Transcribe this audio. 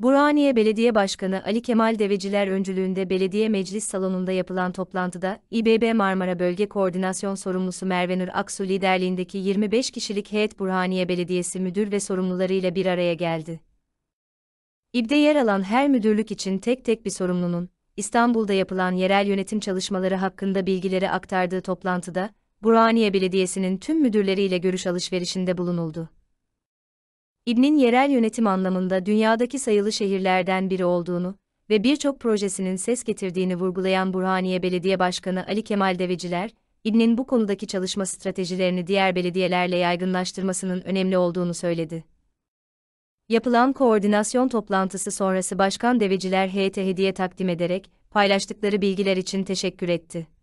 Burhaniye Belediye Başkanı Ali Kemal Deveciler öncülüğünde belediye meclis salonunda yapılan toplantıda İBB Marmara Bölge Koordinasyon Sorumlusu Mervenur Nur Aksu liderliğindeki 25 kişilik heyet Burhaniye Belediyesi müdür ve sorumlularıyla bir araya geldi. İB'de yer alan her müdürlük için tek tek bir sorumlunun İstanbul'da yapılan yerel yönetim çalışmaları hakkında bilgileri aktardığı toplantıda Burhaniye Belediyesi'nin tüm müdürleriyle görüş alışverişinde bulunuldu. İbn'in yerel yönetim anlamında dünyadaki sayılı şehirlerden biri olduğunu ve birçok projesinin ses getirdiğini vurgulayan Burhaniye Belediye Başkanı Ali Kemal Deveciler, İbn'in bu konudaki çalışma stratejilerini diğer belediyelerle yaygınlaştırmasının önemli olduğunu söyledi. Yapılan koordinasyon toplantısı sonrası Başkan Deveciler heyete hediye takdim ederek paylaştıkları bilgiler için teşekkür etti.